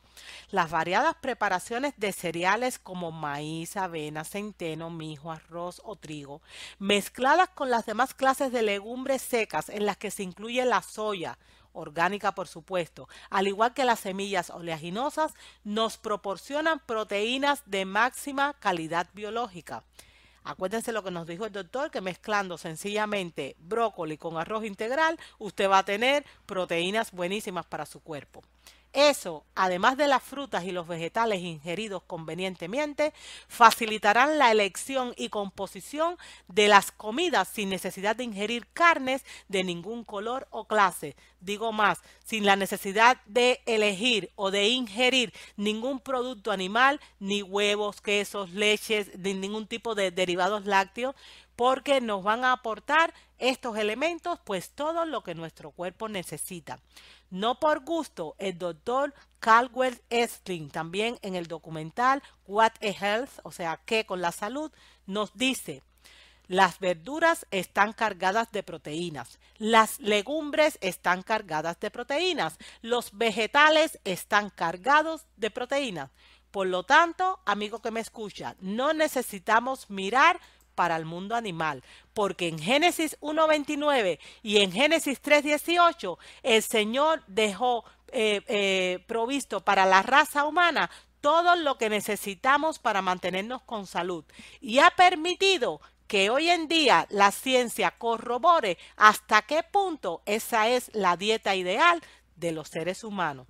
Las variadas preparaciones de cereales como maíz, avena, centeno, mijo, arroz o trigo, mezcladas con las demás clases de legumbres secas en las que se incluye la soya, orgánica por supuesto, al igual que las semillas oleaginosas, nos proporcionan proteínas de máxima calidad biológica. Acuérdense lo que nos dijo el doctor, que mezclando sencillamente brócoli con arroz integral, usted va a tener proteínas buenísimas para su cuerpo. Eso, además de las frutas y los vegetales ingeridos convenientemente, facilitarán la elección y composición de las comidas sin necesidad de ingerir carnes de ningún color o clase. Digo más, sin la necesidad de elegir o de ingerir ningún producto animal, ni huevos, quesos, leches, ni ningún tipo de derivados lácteos, porque nos van a aportar estos elementos, pues todo lo que nuestro cuerpo necesita. No por gusto, el doctor Caldwell Estling, también en el documental What a Health, o sea, ¿qué con la salud?, nos dice, las verduras están cargadas de proteínas, las legumbres están cargadas de proteínas, los vegetales están cargados de proteínas. Por lo tanto, amigo que me escucha, no necesitamos mirar para el mundo animal, porque en Génesis 1.29 y en Génesis 3.18 el Señor dejó eh, eh, provisto para la raza humana todo lo que necesitamos para mantenernos con salud y ha permitido que hoy en día la ciencia corrobore hasta qué punto esa es la dieta ideal de los seres humanos.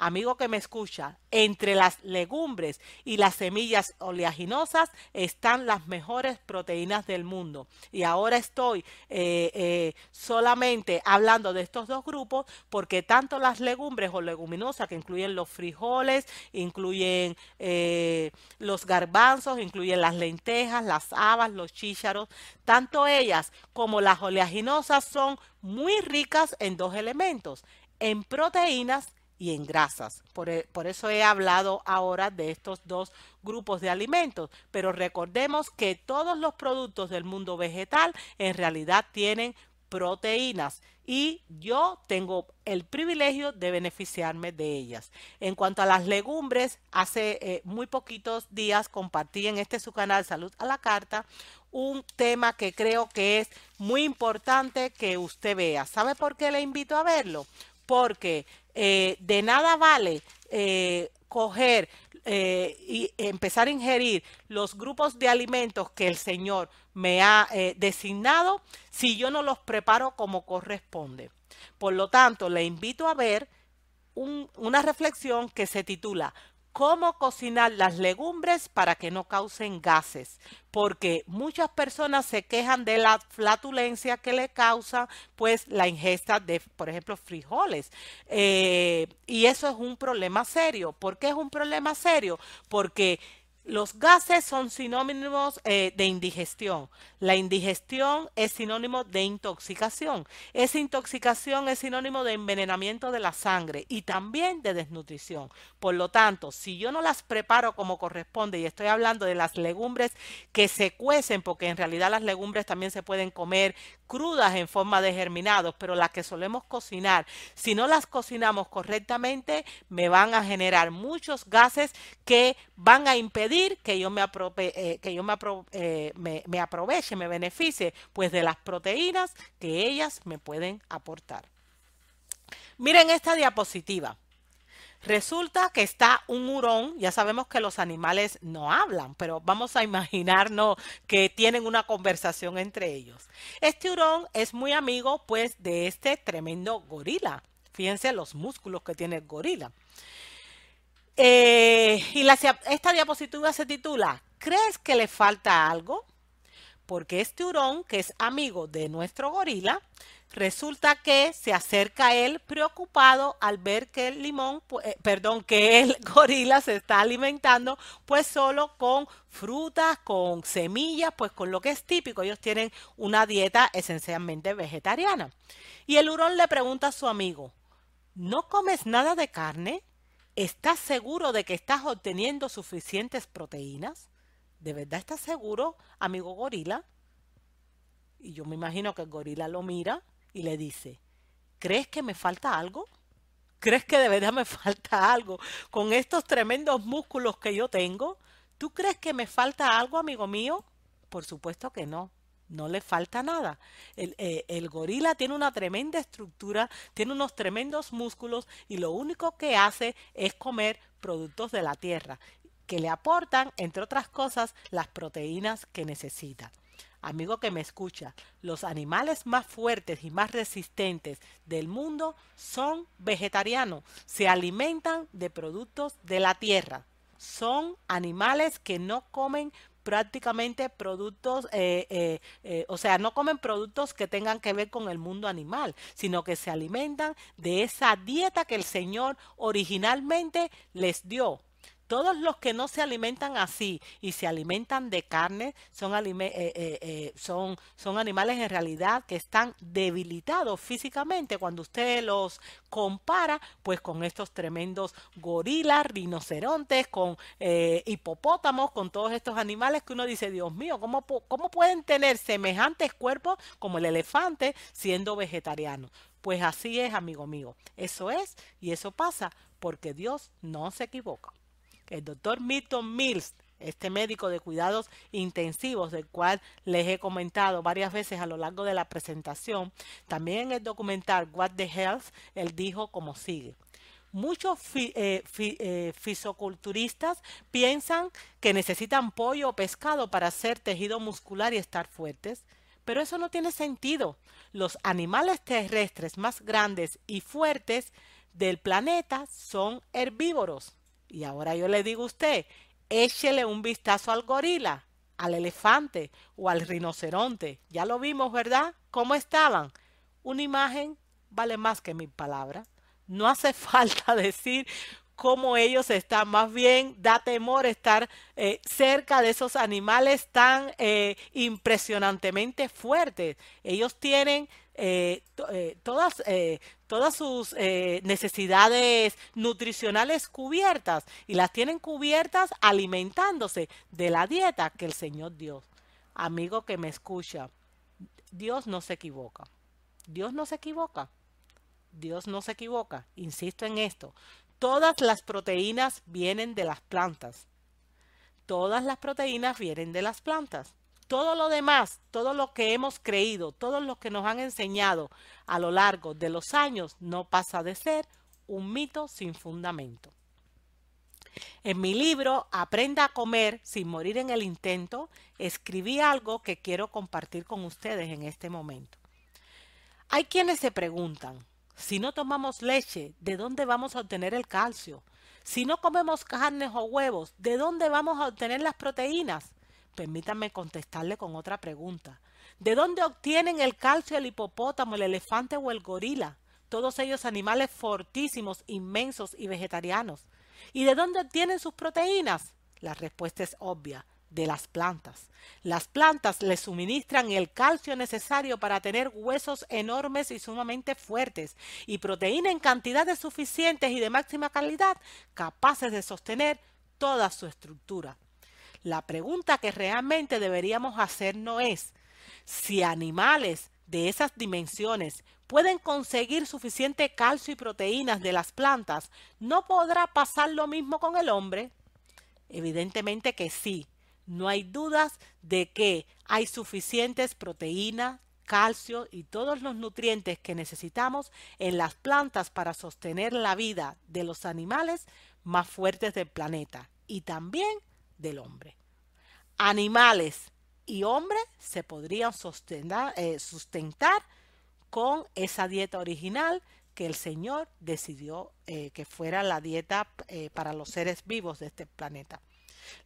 Amigo que me escucha, entre las legumbres y las semillas oleaginosas están las mejores proteínas del mundo. Y ahora estoy eh, eh, solamente hablando de estos dos grupos porque tanto las legumbres o leguminosas, que incluyen los frijoles, incluyen eh, los garbanzos, incluyen las lentejas, las habas, los chícharos, tanto ellas como las oleaginosas son muy ricas en dos elementos, en proteínas y en grasas. E, por, eso he hablado ahora de estos dos grupos de alimentos, pero recordemos que todos los productos del mundo vegetal en realidad tienen proteínas y yo tengo el privilegio de beneficiarme de ellas. En cuanto a las legumbres, hace eh, muy poquitos días compartí en este su canal Salud a la Carta un tema que creo que es muy importante que usted vea. ¿Sabe por qué le invito a verlo? porque eh, de nada vale eh, coger eh, y empezar a ingerir los grupos de alimentos que el Señor me ha designado si yo no los preparo como corresponde. Por lo tanto, le invito a ver una reflexión que se titula cómo cocinar las legumbres para que no causen gases, porque muchas personas se quejan de la flatulencia que le causa pues la ingesta de, por ejemplo, frijoles. Eh, y eso es un problema serio. ¿Por qué es un problema serio? Porque los gases son sinónimos eh, de indigestión. La indigestión es sinónimo de intoxicación. Esa intoxicación es sinónimo de envenenamiento de la sangre y también de desnutrición. Por lo tanto, si yo no las preparo como corresponde, y estoy hablando de las legumbres que se cuecen, porque en realidad las legumbres también se pueden comer crudas en forma de germinados, pero las que solemos cocinar, si no las cocinamos correctamente, me van a generar muchos gases que van a impedir que yo me, eh, que yo eh, me, aproveche, me beneficie pues de las proteínas que ellas me pueden aportar. Miren esta diapositiva. Resulta que está un hurón, ya sabemos que los animales no hablan, pero vamos a imaginarnos que tienen una conversación entre ellos. Este hurón es muy amigo pues de este tremendo gorila. Fíjense los músculos que tiene el gorila. Eh, y la, esta diapositiva se titula ¿Crees que le falta algo? Porque este hurón, que es amigo de nuestro gorila, resulta que se acerca a él preocupado al ver que el limón, eh, perdón, que el gorila se está alimentando pues solo con frutas, con semillas, pues con lo que es típico. Ellos tienen una dieta esencialmente vegetariana. Y el hurón le pregunta a su amigo, ¿no comes nada de carne? ¿Estás seguro de que estás obteniendo suficientes proteínas? ¿De verdad estás seguro, amigo gorila? Y yo me imagino que el gorila lo mira y le dice, ¿crees que me falta algo? ¿Crees que de verdad me falta algo con estos tremendos músculos que yo tengo? ¿Tú crees que me falta algo, amigo mío? Por supuesto que no no le falta nada. Eh, el, gorila tiene una tremenda estructura, tiene unos tremendos músculos y lo único que hace es comer productos de la tierra que le aportan, entre otras cosas, las proteínas que necesita. Amigo que me escucha, los animales más fuertes y más resistentes del mundo son vegetarianos, se alimentan de productos de la tierra, son animales que no comen prácticamente productos, eh, eh, eh, o sea, no comen productos que tengan que ver con el mundo animal, sino que se alimentan de esa dieta que el Señor originalmente les dio todos los que no se alimentan así y se alimentan de carne eh, eh, eh, son, son, animales en realidad que están debilitados físicamente cuando usted los compara pues con estos tremendos gorilas, rinocerontes, con hipopótamos, con todos estos animales que uno dice, Dios mío, ¿cómo, ¿cómo pueden tener semejantes cuerpos como el elefante siendo vegetariano? Pues así es, amigo mío. Eso es y eso pasa porque Dios no se equivoca. El doctor Milton Mills, este médico de cuidados intensivos, del cual les he comentado varias veces a lo largo de la presentación, también en el documental What the Health, él dijo como sigue. Muchos fi, eh, eh, fisoculturistas piensan que necesitan pollo o pescado para hacer tejido muscular y estar fuertes, pero eso no tiene sentido. Los animales terrestres más grandes y fuertes del planeta son herbívoros. Y ahora yo le digo a usted, échele un vistazo al gorila, al elefante o al rinoceronte. Ya lo vimos, ¿verdad? ¿Cómo estaban? Una imagen vale más que mil palabras. No hace falta decir cómo ellos están. Más bien da temor estar eh, cerca de esos animales tan eh, impresionantemente fuertes. Ellos tienen eh, eh, todas, eh, todas sus necesidades nutricionales cubiertas y las tienen cubiertas alimentándose de la dieta que el Señor Dios. Amigo que me escucha, Dios no se equivoca. Dios no se equivoca. Dios no se equivoca. Insisto en esto. Todas las proteínas vienen de las plantas. Todas las proteínas vienen de las plantas. Todo lo demás, todo lo que hemos creído, todo lo que nos han enseñado a lo largo de los años, no pasa de ser un mito sin fundamento. En mi libro Aprenda a comer sin morir en el intento, escribí algo que quiero compartir con ustedes en este momento. Hay quienes se preguntan, si no tomamos leche, ¿de dónde vamos a obtener el calcio? Si no comemos carnes o huevos, ¿de dónde vamos a obtener las proteínas? Permítanme contestarle con otra pregunta. ¿De dónde obtienen el calcio el hipopótamo, el elefante o el gorila? Todos ellos animales fortísimos, inmensos y vegetarianos. ¿Y de dónde obtienen sus proteínas? La respuesta es obvia, de las plantas. Las plantas les suministran el calcio necesario para tener huesos enormes y sumamente fuertes y proteína en cantidades suficientes y de máxima calidad capaces de sostener toda su estructura. La pregunta que realmente deberíamos hacernos es si animales de esas dimensiones pueden conseguir suficiente calcio y proteínas de las plantas, ¿no podrá pasar lo mismo con el hombre? Evidentemente que sí. No hay dudas de que hay suficientes proteínas, calcio y todos los nutrientes que necesitamos en las plantas para sostener la vida de los animales más fuertes del planeta y también del hombre. Animales y hombres se podrían sustentar, eh, sustentar con esa dieta original que el Señor decidió eh, que fuera la dieta eh, para los seres vivos de este planeta.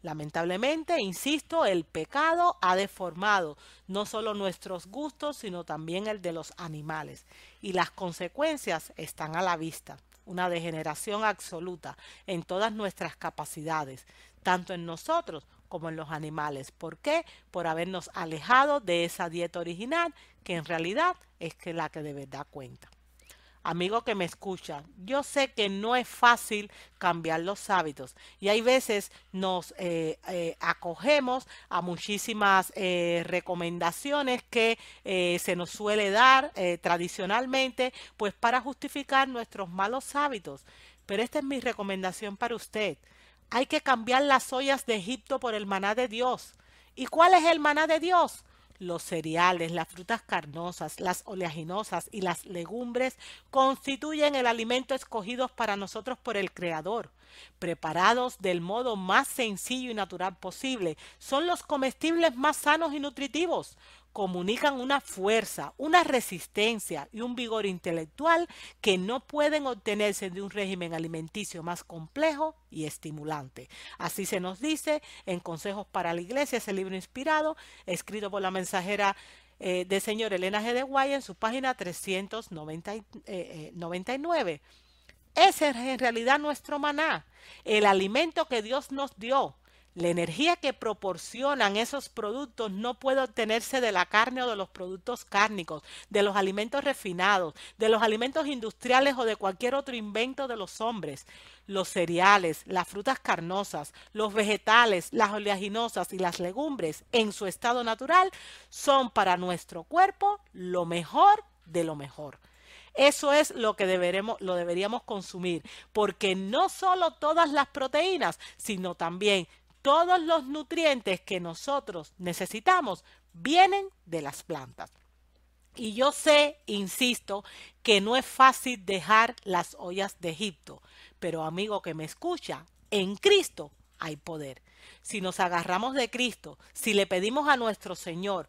Lamentablemente, insisto, el pecado ha deformado no solo nuestros gustos, sino también el de los animales. Y las consecuencias están a la vista. Una degeneración absoluta en todas nuestras capacidades, tanto en nosotros como en los animales. ¿Por qué? Por habernos alejado de esa dieta original, que en realidad es la que de verdad cuenta. Amigo que me escucha, yo sé que no es fácil cambiar los hábitos y hay veces nos eh, eh, acogemos a muchísimas eh, recomendaciones que se nos suele dar tradicionalmente, pues para justificar nuestros malos hábitos. Pero esta es mi recomendación para usted. Hay que cambiar las ollas de Egipto por el maná de Dios. ¿Y cuál es el maná de Dios? Los cereales, las frutas carnosas, las oleaginosas y las legumbres constituyen el alimento escogido para nosotros por el Creador. Preparados del modo más sencillo y natural posible, son los comestibles más sanos y nutritivos comunican una fuerza, una resistencia y un vigor intelectual que no pueden obtenerse de un régimen alimenticio más complejo y estimulante. Así se nos dice en Consejos para la Iglesia, ese libro inspirado, escrito por la mensajera eh, del de señor Elena G. de Guay en su página 399. Eh, eh, ese es en realidad nuestro maná, el alimento que Dios nos dio la energía que proporcionan esos productos no puede obtenerse de la carne o de los productos cárnicos, de los alimentos refinados, de los alimentos industriales o de cualquier otro invento de los hombres. Los cereales, las frutas carnosas, los vegetales, las oleaginosas y las legumbres en su estado natural son para nuestro cuerpo lo mejor de lo mejor. Eso es lo que deberemos, lo deberíamos consumir, porque no solo todas las proteínas, sino también todos los nutrientes que nosotros necesitamos vienen de las plantas. Y yo sé, insisto, que no es fácil dejar las ollas de Egipto, pero amigo que me escucha, en Cristo hay poder. Si nos agarramos de Cristo, si le pedimos a nuestro Señor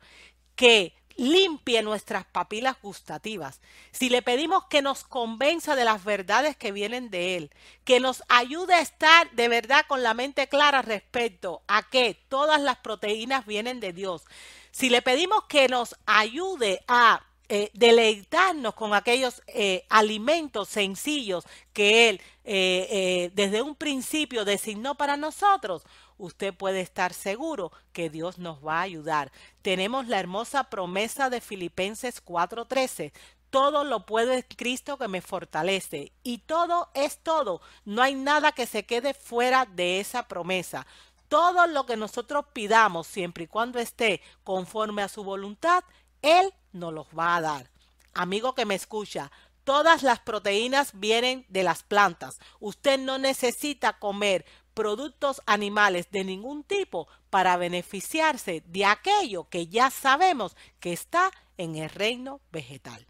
que limpie nuestras papilas gustativas, si le pedimos que nos convenza de las verdades que vienen de Él, que nos ayude a estar de verdad con la mente clara respecto a que todas las proteínas vienen de Dios, si le pedimos que nos ayude a eh, deleitarnos con aquellos eh, alimentos sencillos que Él eh, desde un principio designó para nosotros, usted puede estar seguro que Dios nos va a ayudar. Tenemos la hermosa promesa de Filipenses 4:13. Todo lo puede Cristo que me fortalece. Y todo es todo. No hay nada que se quede fuera de esa promesa. Todo lo que nosotros pidamos, siempre y cuando esté conforme a su voluntad, Él nos los va a dar. Amigo que me escucha, todas las proteínas vienen de las plantas. Usted no necesita comer productos animales de ningún tipo para beneficiarse de aquello que ya sabemos que está en el reino vegetal.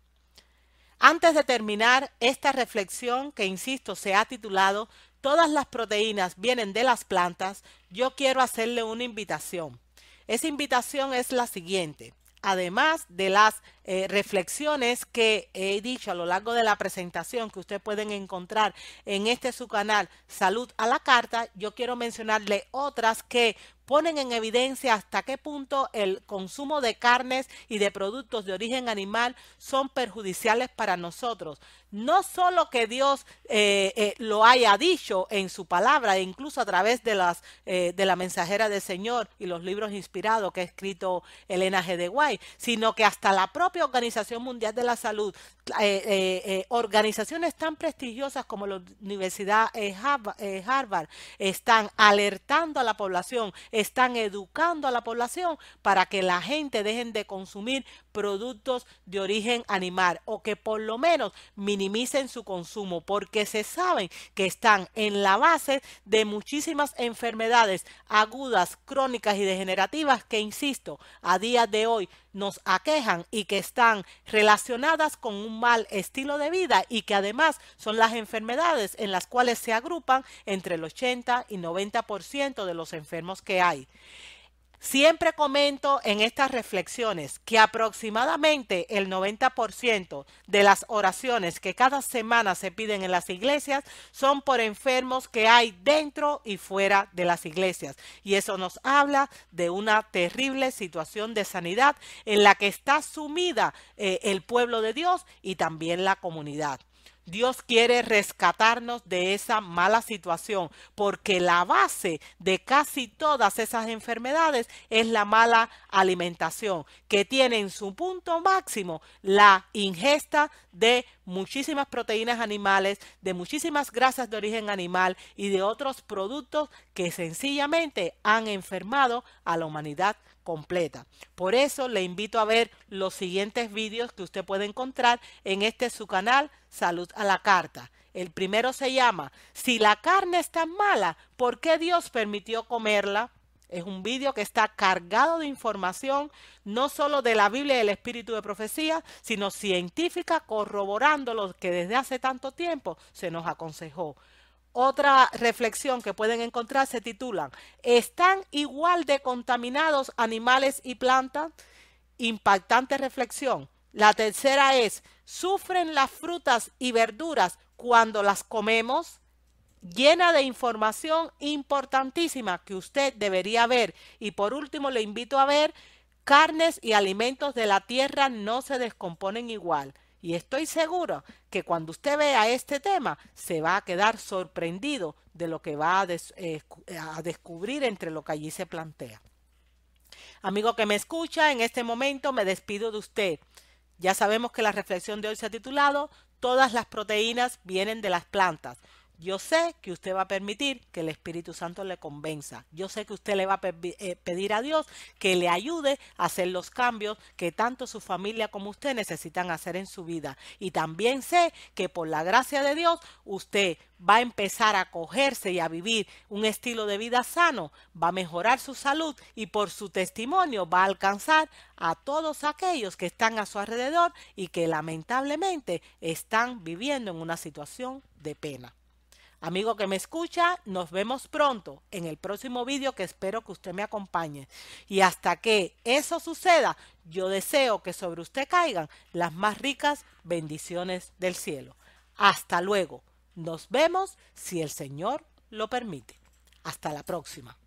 Antes de terminar esta reflexión que, insisto, se ha titulado Todas las proteínas vienen de las plantas, yo quiero hacerle una invitación. Esa invitación es la siguiente además de las eh, reflexiones que he dicho a lo largo de la presentación que ustedes pueden encontrar en este su canal Salud a la Carta, yo quiero mencionarle otras que ponen en evidencia hasta qué punto el consumo de carnes y de productos de origen animal son perjudiciales para nosotros. No solo que Dios eh, eh, lo haya dicho en su palabra, e incluso a través de, las, eh, de la mensajera del Señor y los libros inspirados que ha escrito Elena G. de Guay, sino que hasta la propia Organización Mundial de la Salud, organizaciones tan prestigiosas como la Universidad Harvard, están alertando a la población están educando a la población para que la gente dejen de consumir productos de origen animal o que por lo menos minimicen su consumo porque se saben que están en la base de muchísimas enfermedades agudas, crónicas y degenerativas que, insisto, a día de hoy nos aquejan y que están relacionadas con un mal estilo de vida y que además son las enfermedades en las cuales se agrupan entre el 80 y 90% de los enfermos que hay. Siempre comento en estas reflexiones que aproximadamente el 90% de las oraciones que cada semana se piden en las iglesias son por enfermos que hay dentro y fuera de las iglesias. Y eso nos habla de una terrible situación de sanidad en la que está sumida eh, el pueblo de Dios y también la comunidad. Dios quiere rescatarnos de esa mala situación, porque la base de casi todas esas enfermedades es la mala alimentación, que tiene en su punto máximo la ingesta de muchísimas proteínas animales, de muchísimas grasas de origen animal y de otros productos que sencillamente han enfermado a la humanidad completa. Por eso le invito a ver los siguientes vídeos que usted puede encontrar en este su canal Salud a la Carta. El primero se llama Si la carne está mala, ¿por qué Dios permitió comerla? Es un vídeo que está cargado de información, no solo de la Biblia y el espíritu de profecía, sino científica, corroborando lo que desde hace tanto tiempo se nos aconsejó. Otra reflexión que pueden encontrar se titula, ¿Están igual de contaminados animales y plantas? Impactante reflexión. La tercera es, ¿sufren las frutas y verduras cuando las comemos? Llena de información importantísima que usted debería ver. Y por último, le invito a ver, carnes y alimentos de la tierra no se descomponen igual. Y estoy seguro que cuando usted vea este tema, se va a quedar sorprendido de lo que va a, eh, eh, a descubrir entre lo que allí se plantea. Amigo que me escucha, en este momento me despido de usted. Ya sabemos que la reflexión de hoy se ha titulado Todas las proteínas vienen de las plantas. Yo sé que usted va a permitir que el Espíritu Santo le convenza. Yo sé que usted le va a eh, pedir a Dios que le ayude a hacer los cambios que tanto su familia como usted necesitan hacer en su vida. Y también sé que por la gracia de Dios usted va a empezar a cogerse y a vivir un estilo de vida sano, va a mejorar su salud y por su testimonio va a alcanzar a todos aquellos que están a su alrededor y que lamentablemente están viviendo en una situación de pena. Amigo que me escucha, nos vemos pronto en el próximo vídeo que espero que usted me acompañe. Y hasta que eso suceda, yo deseo que sobre usted caigan las más ricas bendiciones del cielo. Hasta luego. Nos vemos si el Señor lo permite. Hasta la próxima.